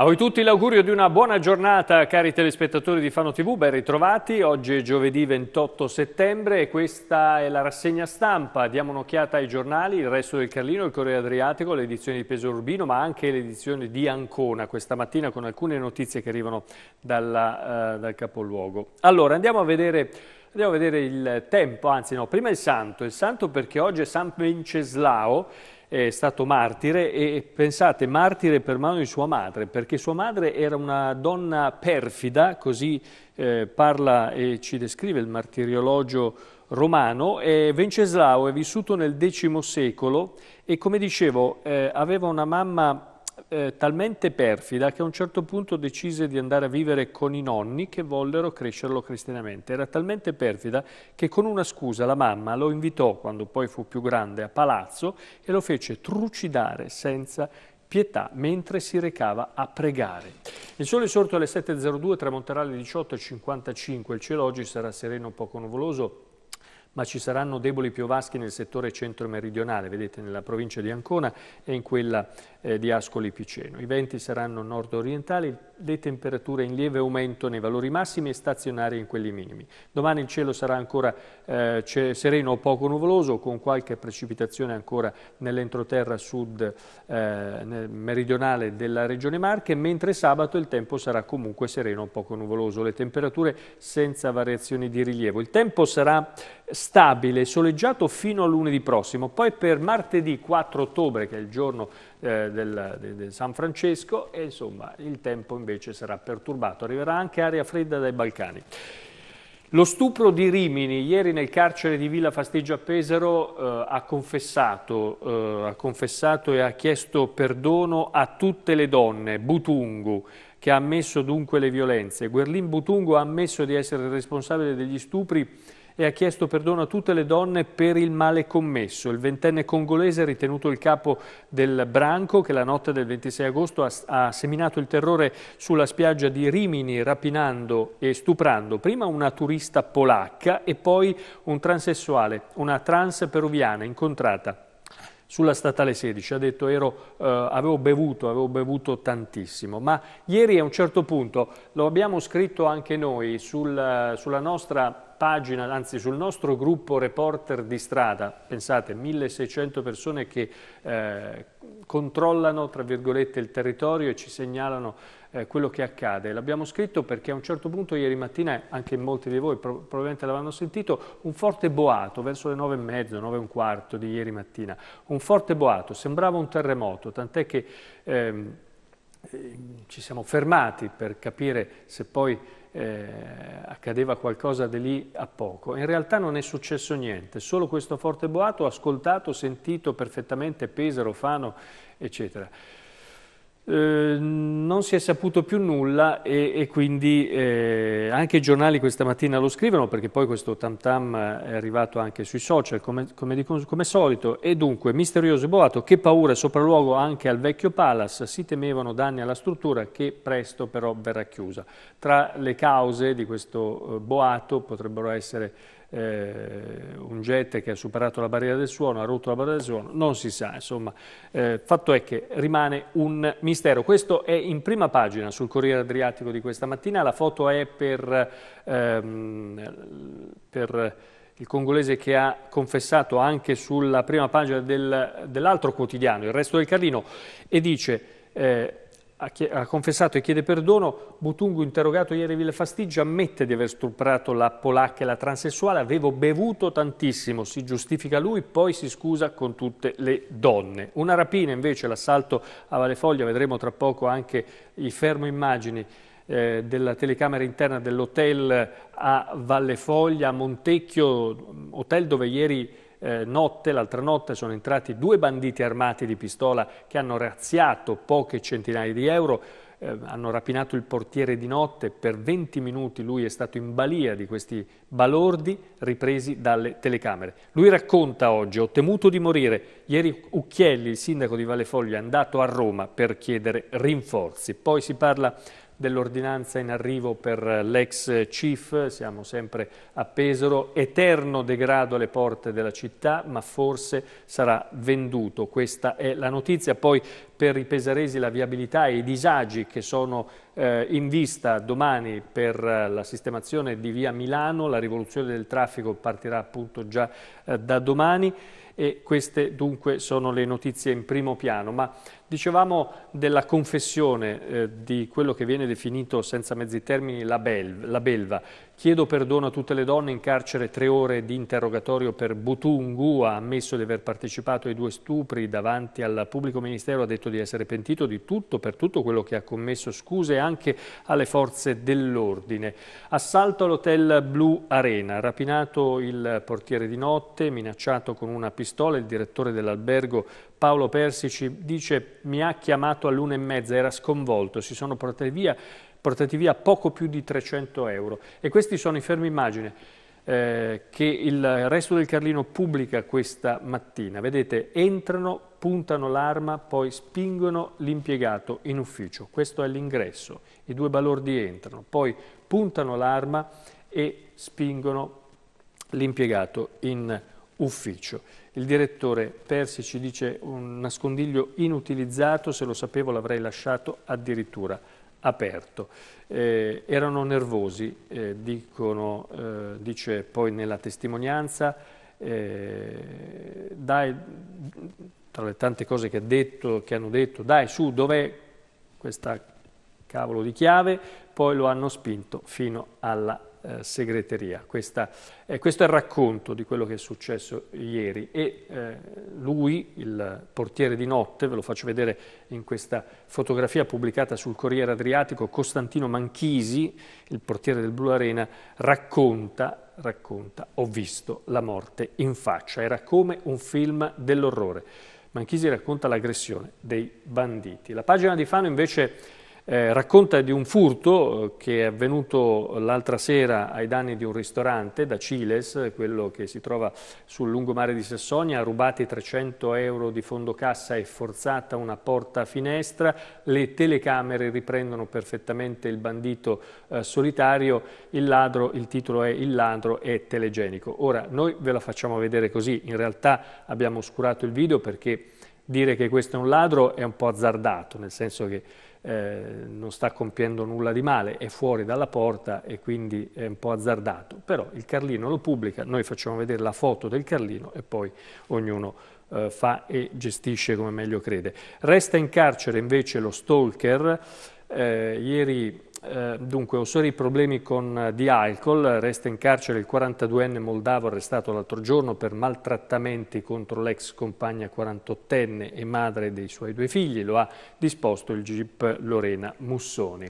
A voi tutti l'augurio di una buona giornata cari telespettatori di Fano TV, ben ritrovati. Oggi è giovedì 28 settembre e questa è la rassegna stampa. Diamo un'occhiata ai giornali, il resto del Carlino, il Corriere Adriatico, le edizioni di Peso Urbino ma anche l'edizione di Ancona questa mattina con alcune notizie che arrivano dalla, uh, dal capoluogo. Allora andiamo a vedere... Andiamo a vedere il tempo, anzi no, prima il santo, il santo perché oggi è San Venceslao è stato martire e pensate, martire per mano di sua madre, perché sua madre era una donna perfida, così eh, parla e ci descrive il martiriologio romano. E Venceslao è vissuto nel X secolo e come dicevo eh, aveva una mamma eh, talmente perfida che a un certo punto decise di andare a vivere con i nonni che vollero crescerlo cristianamente. Era talmente perfida che con una scusa la mamma lo invitò, quando poi fu più grande, a palazzo e lo fece trucidare senza pietà mentre si recava a pregare. Il sole è sorto alle 7.02, tramonterà alle 18.55, il cielo oggi sarà sereno, poco nuvoloso, ma ci saranno deboli piovaschi nel settore centro-meridionale, vedete nella provincia di Ancona e in quella eh, di Ascoli Piceno. I venti saranno nord-orientali, le temperature in lieve aumento nei valori massimi e stazionarie in quelli minimi. Domani il cielo sarà ancora eh, sereno o poco nuvoloso, con qualche precipitazione ancora nell'entroterra sud eh, nel meridionale della regione Marche, mentre sabato il tempo sarà comunque sereno o poco nuvoloso. Le temperature senza variazioni di rilievo. Il tempo sarà stabile, soleggiato fino a lunedì prossimo, poi per martedì 4 ottobre, che è il giorno eh, del, de, de San Francesco e insomma il tempo invece sarà perturbato. Arriverà anche aria fredda dai Balcani. Lo stupro di Rimini, ieri nel carcere di Villa Fastidio a Pesaro, eh, ha, confessato, eh, ha confessato e ha chiesto perdono a tutte le donne, Butungu, che ha ammesso dunque le violenze. Guerlin Butungu ha ammesso di essere responsabile degli stupri e ha chiesto perdono a tutte le donne per il male commesso. Il ventenne congolese è ritenuto il capo del branco che la notte del 26 agosto ha, ha seminato il terrore sulla spiaggia di Rimini rapinando e stuprando prima una turista polacca e poi un transessuale, una trans peruviana incontrata sulla statale 16, ha detto ero, eh, avevo bevuto, avevo bevuto tantissimo, ma ieri a un certo punto lo abbiamo scritto anche noi sul, sulla nostra pagina, anzi sul nostro gruppo reporter di strada, pensate 1600 persone che eh, controllano tra virgolette il territorio e ci segnalano eh, quello che accade. L'abbiamo scritto perché a un certo punto ieri mattina, anche molti di voi pro probabilmente l'avranno sentito, un forte boato verso le nove e mezzo, nove e un quarto di ieri mattina, un forte boato, sembrava un terremoto, tant'è che ehm, eh, ci siamo fermati per capire se poi eh, accadeva qualcosa di lì a poco. In realtà non è successo niente, solo questo forte boato ascoltato, sentito perfettamente Pesaro, Fano, eccetera. Eh, non si è saputo più nulla e, e quindi eh, anche i giornali questa mattina lo scrivono perché poi questo tam tam è arrivato anche sui social come, come, di, come solito e dunque misterioso boato che paura sopralluogo anche al vecchio palace si temevano danni alla struttura che presto però verrà chiusa tra le cause di questo eh, boato potrebbero essere eh, un jet che ha superato la barriera del suono, ha rotto la barriera del suono, non si sa, insomma, eh, fatto è che rimane un mistero. Questo è in prima pagina sul Corriere Adriatico di questa mattina, la foto è per, ehm, per il congolese che ha confessato anche sulla prima pagina del, dell'altro quotidiano, il resto del Carlino, e dice... Eh, ha, confessato e chiede perdono. Butungu, interrogato ieri a Villa Fastidio, ammette di aver stuprato la polacca e la transessuale. Avevo bevuto tantissimo, si giustifica lui, poi si scusa con tutte le donne. Una rapina invece, l'assalto a Valefoglia, vedremo tra poco anche i fermo immagini eh, della telecamera interna dell'hotel a Valle Foglia, a Montecchio, mm, hotel dove ieri eh, notte, l'altra notte, sono entrati due banditi armati di pistola che hanno razziato poche centinaia di euro, eh, hanno rapinato il portiere di notte, per 20 minuti lui è stato in balia di questi balordi ripresi dalle telecamere. Lui racconta oggi, ho temuto di morire, ieri Ucchielli, il sindaco di Valle Foglia, è andato a Roma per chiedere rinforzi. Poi si parla dell'ordinanza in arrivo per l'ex CIF, siamo sempre a Pesaro, eterno degrado alle porte della città, ma forse sarà venduto. Questa è la notizia. Poi per i pesaresi la viabilità e i disagi che sono eh, in vista domani per eh, la sistemazione di via Milano, la rivoluzione del traffico partirà appunto già eh, da domani e queste dunque sono le notizie in primo piano. Ma Dicevamo della confessione eh, di quello che viene definito senza mezzi termini la, bel, la, belva. Chiedo perdono a tutte le donne in carcere tre ore di interrogatorio per Butungu, ha ammesso di aver partecipato ai due stupri davanti al pubblico ministero, ha detto di essere pentito di tutto per tutto quello che ha commesso, scuse anche alle forze dell'ordine. Assalto all'hotel Blue Arena, rapinato il portiere di notte, minacciato con una pistola il direttore dell'albergo Paolo Persici dice mi ha chiamato all'una e mezza, era sconvolto, si sono portati via, portati via poco più di 300 euro. E questi sono i fermi immagine eh, che il resto del Carlino pubblica questa mattina. Vedete, entrano, puntano l'arma, poi spingono l'impiegato in ufficio. Questo è l'ingresso, i due balordi entrano, poi puntano l'arma e spingono l'impiegato in ufficio ufficio. Il direttore Persi ci dice un nascondiglio inutilizzato, se lo sapevo l'avrei lasciato addirittura aperto. Eh, erano nervosi, eh, dicono, eh, dice poi nella testimonianza, eh, dai, tra le tante cose che, ha detto, che hanno detto, dai su, dov'è questa cavolo di chiave? Poi lo hanno spinto fino alla eh, segreteria. Questa, eh, questo è il racconto di quello che è successo ieri e eh, lui, il portiere di notte, ve lo faccio vedere in questa fotografia pubblicata sul Corriere Adriatico, Costantino Manchisi, il portiere del Blue Arena, racconta racconta ho visto la morte in faccia, era come un film dell'orrore. Manchisi racconta l'aggressione dei banditi. La pagina di Fano invece eh, racconta di un furto eh, che è avvenuto l'altra sera ai danni di un ristorante da Ciles, quello che si trova sul lungomare di Sassonia, rubati 300 euro di fondo cassa e forzata una porta a finestra, le telecamere riprendono perfettamente il bandito eh, solitario, il ladro, il titolo è Il ladro è telegenico. Ora noi ve la facciamo vedere così, in realtà abbiamo oscurato il video perché dire che questo è un ladro è un po' azzardato, nel senso che eh, non sta compiendo nulla di male, è fuori dalla porta e quindi è un po' azzardato. Però il Carlino lo pubblica, noi facciamo vedere la foto del Carlino e poi ognuno eh, fa e gestisce come meglio crede. Resta in carcere invece lo stalker. Eh, ieri eh, dunque, ho seri problemi con, eh, di alcol, resta in carcere il 42enne moldavo arrestato l'altro giorno per maltrattamenti contro l'ex compagna 48enne e madre dei suoi due figli, lo ha disposto il GIP Lorena Mussoni.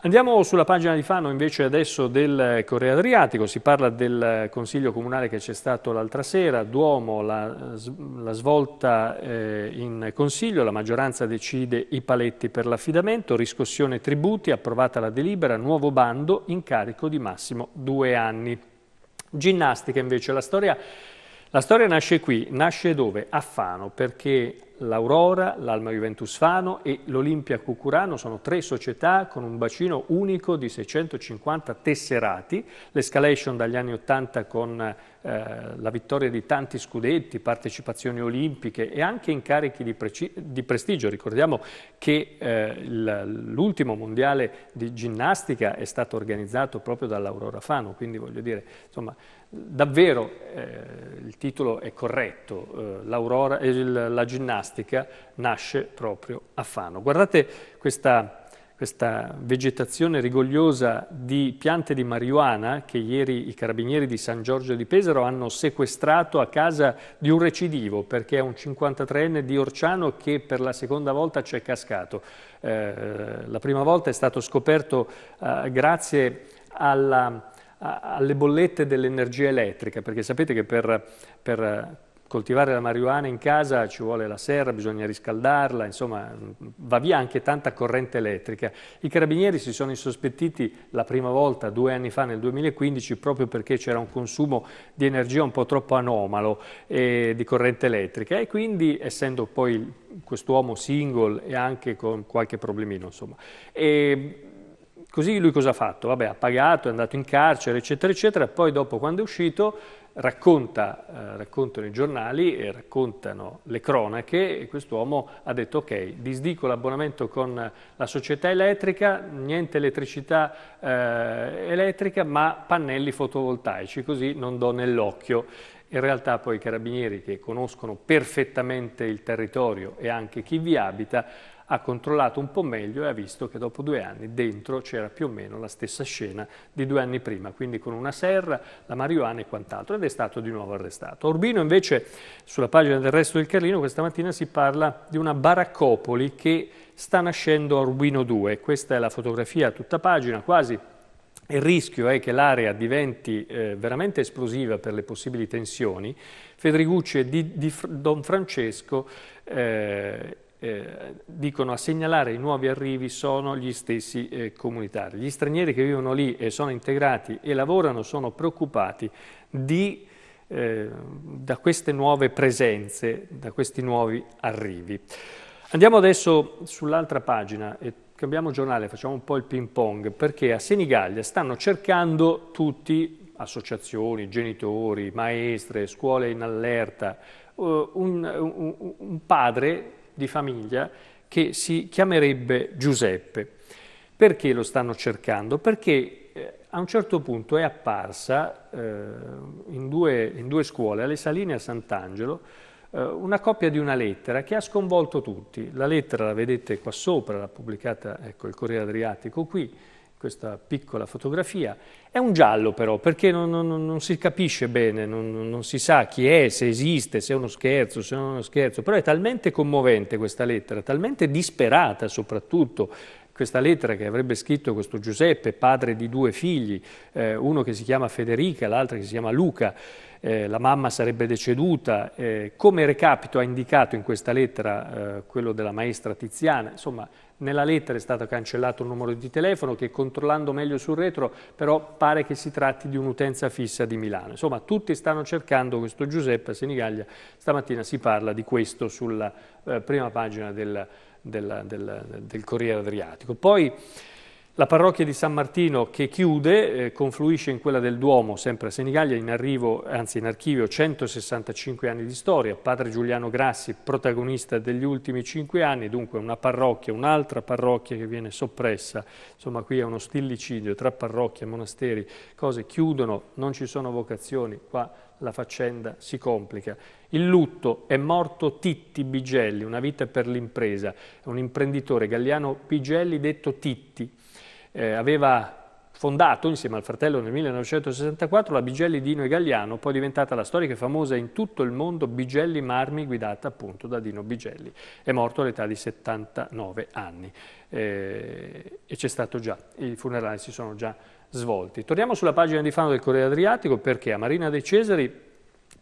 Andiamo sulla pagina di Fano invece adesso del Corriere Adriatico, si parla del Consiglio Comunale che c'è stato l'altra sera, Duomo, la, la svolta eh, in Consiglio, la maggioranza decide i paletti per l'affidamento, riscossione tributi, approvata la delibera, nuovo bando, incarico di massimo due anni. Ginnastica invece, la storia, la storia nasce qui, nasce dove? A Fano, perché l'Aurora, l'Alma Juventus Fano e l'Olimpia Cucurano sono tre società con un bacino unico di 650 tesserati, l'escalation dagli anni 80 con eh, la vittoria di tanti scudetti, partecipazioni olimpiche e anche incarichi di, di prestigio. Ricordiamo che eh, l'ultimo mondiale di ginnastica è stato organizzato proprio dall'Aurora Fano, quindi voglio dire, insomma, Davvero eh, il titolo è corretto, eh, eh la ginnastica nasce proprio a Fano. Guardate questa, questa vegetazione rigogliosa di piante di marijuana che ieri i carabinieri di San Giorgio di Pesaro hanno sequestrato a casa di un recidivo perché è un 53enne di Orciano che per la seconda volta ci è cascato. Eh, la prima volta è stato scoperto eh, grazie alla alle bollette dell'energia elettrica, perché sapete che per, per coltivare la marijuana in casa ci vuole la serra, bisogna riscaldarla, insomma va via anche tanta corrente elettrica. I carabinieri si sono insospettiti la prima volta, due anni fa, nel 2015, proprio perché c'era un consumo di energia un po' troppo anomalo eh, di corrente elettrica e quindi, essendo poi quest'uomo single e anche con qualche problemino, insomma, e Così lui cosa ha fatto? Vabbè, ha pagato, è andato in carcere, eccetera, eccetera, poi dopo quando è uscito racconta, eh, raccontano i giornali e raccontano le cronache e quest'uomo ha detto ok, disdico l'abbonamento con la società elettrica, niente elettricità eh, elettrica ma pannelli fotovoltaici, così non do nell'occhio. In realtà poi i carabinieri che conoscono perfettamente il territorio e anche chi vi abita ha controllato un po' meglio e ha visto che dopo due anni dentro c'era più o meno la stessa scena di due anni prima, quindi con una serra, la marijuana e quant'altro, ed è stato di nuovo arrestato. Urbino invece, sulla pagina del resto del Carlino, questa mattina si parla di una baraccopoli che sta nascendo a Urbino 2, questa è la fotografia a tutta pagina, quasi il rischio è che l'area diventi eh, veramente esplosiva per le possibili tensioni. Federigucci e di, di Don Francesco eh, eh, dicono a segnalare i nuovi arrivi sono gli stessi eh, comunitari. Gli stranieri che vivono lì e sono integrati e lavorano sono preoccupati di, eh, da queste nuove presenze, da questi nuovi arrivi. Andiamo adesso sull'altra pagina e cambiamo giornale, facciamo un po' il ping pong, perché a Senigallia stanno cercando tutti, associazioni, genitori, maestre, scuole in allerta, eh, un, un, un padre di famiglia che si chiamerebbe Giuseppe. Perché lo stanno cercando? Perché eh, a un certo punto è apparsa eh, in, due, in, due, scuole, alle Saline e a Sant'Angelo, eh, una copia di una lettera che ha sconvolto tutti. La lettera la vedete qua sopra, l'ha pubblicata ecco, il Corriere Adriatico qui, questa piccola fotografia. È un giallo però, perché non, non, non si capisce bene, non, non, si sa chi è, se esiste, se è uno scherzo, se non è uno scherzo, però è talmente commovente questa lettera, talmente disperata soprattutto questa lettera che avrebbe scritto questo Giuseppe, padre di due figli, eh, uno che si chiama Federica, l'altro che si chiama Luca, eh, la mamma sarebbe deceduta, eh, come recapito ha indicato in questa lettera eh, quello della maestra Tiziana, insomma nella lettera è stato cancellato un numero di telefono che controllando meglio sul retro però pare che si tratti di un'utenza fissa di Milano. Insomma tutti stanno cercando questo Giuseppe a Senigallia, stamattina si parla di questo sulla eh, prima pagina del del, del, del Corriere Adriatico. Poi la parrocchia di San Martino che chiude eh, confluisce in quella del Duomo, sempre a Senigallia, in, arrivo, anzi in archivio 165 anni di storia. Padre Giuliano Grassi, protagonista degli ultimi cinque anni, dunque una parrocchia, un'altra parrocchia che viene soppressa. Insomma qui è uno stillicidio tra parrocchie, monasteri, cose chiudono, non ci sono vocazioni, qua la faccenda si complica. Il lutto è morto Titti Bigelli, una vita per l'impresa, un imprenditore galliano Bigelli detto Titti, eh, aveva fondato insieme al fratello nel 1964 la Bigelli Dino e Galliano, poi diventata la storica e famosa in tutto il mondo Bigelli Marmi, guidata appunto da Dino Bigelli. È morto all'età di 79 anni eh, e c'è stato già, i funerali si sono già svolti. Torniamo sulla pagina di Fano del Corriere Adriatico perché a Marina dei Cesari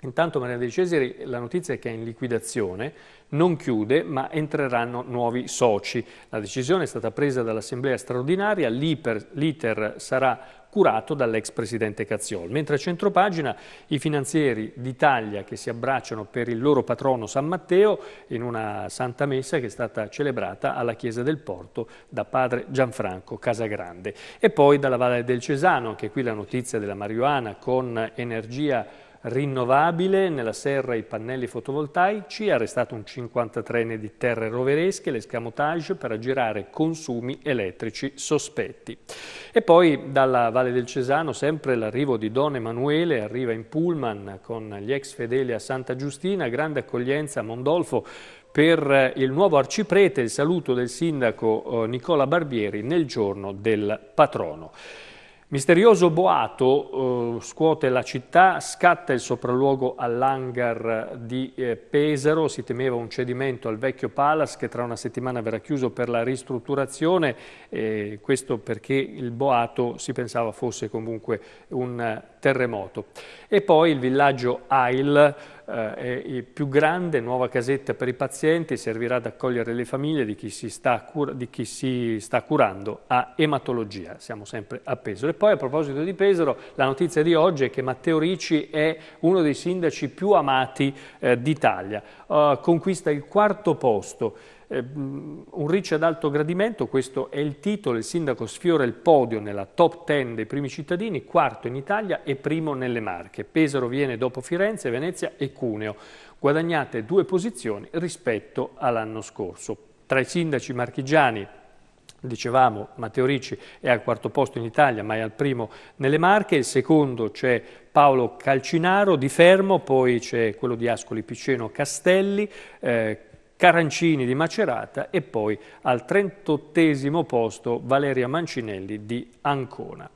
Intanto Maria dei Cesari la notizia è che è in liquidazione, non chiude ma entreranno nuovi soci. La decisione è stata presa dall'Assemblea straordinaria, l'iter sarà curato dall'ex presidente Cazziol. Mentre a centropagina i finanzieri d'Italia che si abbracciano per il loro patrono San Matteo in una santa messa che è stata celebrata alla chiesa del Porto da padre Gianfranco Casagrande. E poi dalla Valle del Cesano, anche qui la notizia della marijuana con energia rinnovabile, nella serra i pannelli fotovoltaici, arrestato un 53enne di terre roveresche, l'escamotage per aggirare consumi elettrici sospetti. E poi dalla Valle del Cesano sempre l'arrivo di Don Emanuele, arriva in pullman con gli ex fedeli a Santa Giustina, grande accoglienza a Mondolfo per il nuovo arciprete, il saluto del sindaco eh, Nicola Barbieri nel giorno del patrono. Misterioso boato eh, scuote la città, scatta il sopralluogo all'hangar di eh, Pesaro, si temeva un cedimento al vecchio Palace che tra una settimana verrà chiuso per la ristrutturazione, eh, questo perché il boato si pensava fosse comunque un terremoto. E poi il villaggio Ail eh, è il più grande, nuova casetta per i pazienti, servirà ad accogliere le famiglie di chi si sta, cura, chi si sta curando a ematologia. Siamo sempre a Pesaro. E poi a proposito di Pesaro, la notizia di oggi è che Matteo Ricci è uno dei sindaci più amati eh, d'Italia. Uh, conquista il quarto posto eh, mm, un riccio ad alto gradimento, questo è il titolo, il sindaco sfiora il podio nella top 10 dei primi cittadini, quarto in Italia e primo nelle Marche. Pesaro viene dopo Firenze, Venezia e Cuneo. Guadagnate due posizioni rispetto all'anno scorso. Tra i sindaci marchigiani dicevamo Matteo Ricci è al quarto posto in Italia ma è al primo nelle Marche, il secondo c'è Paolo Calcinaro di Fermo, poi c'è quello di Ascoli Piceno Castelli, eh, Carancini di Macerata e poi al 38 posto Valeria Mancinelli di Ancona.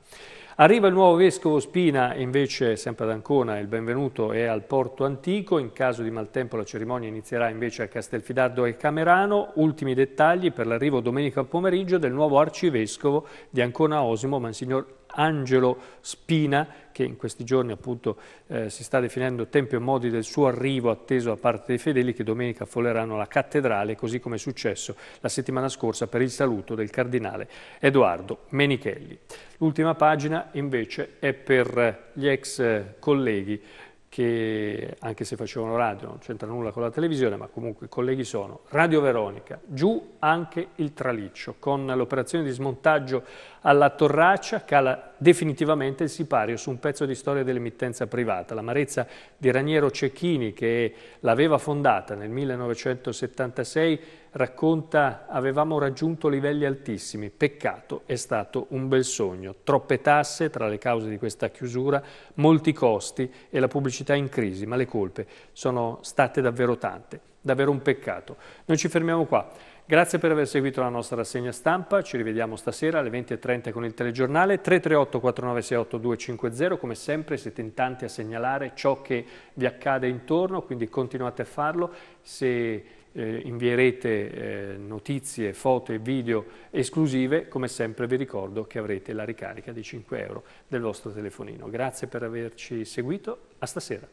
Arriva il nuovo vescovo Spina, invece sempre ad Ancona, il benvenuto è al Porto Antico, in caso di maltempo la cerimonia inizierà invece a Castelfidardo e Camerano, ultimi dettagli per l'arrivo domenica pomeriggio del nuovo arcivescovo di Ancona Osimo, Monsignor Angelo Spina, che in questi giorni appunto eh, si sta definendo tempi e modi del suo arrivo atteso da parte dei fedeli che domenica affolleranno la cattedrale, così come è successo la settimana scorsa per il saluto del cardinale Edoardo Menichelli. L'ultima pagina invece è per gli ex colleghi che anche se facevano radio non c'entra nulla con la televisione, ma comunque i colleghi sono Radio Veronica, giù anche il traliccio con l'operazione di smontaggio alla torraccia cala definitivamente il sipario su un pezzo di storia dell'emittenza privata. L'amarezza di Raniero Cecchini, che l'aveva fondata nel 1976, racconta «Avevamo raggiunto livelli altissimi, peccato, è stato un bel sogno. Troppe tasse tra le cause di questa chiusura, molti costi e la pubblicità in crisi, ma le colpe sono state davvero tante. Davvero un peccato. Noi ci fermiamo qua. Grazie per aver seguito la nostra rassegna stampa, ci rivediamo stasera alle 20.30 con il telegiornale 338 4968 250, come sempre siete in tanti a segnalare ciò che vi accade intorno, quindi continuate a farlo, se eh, invierete eh, notizie, foto e video esclusive, come sempre vi ricordo che avrete la ricarica di 5 euro del vostro telefonino. Grazie per averci seguito, a stasera.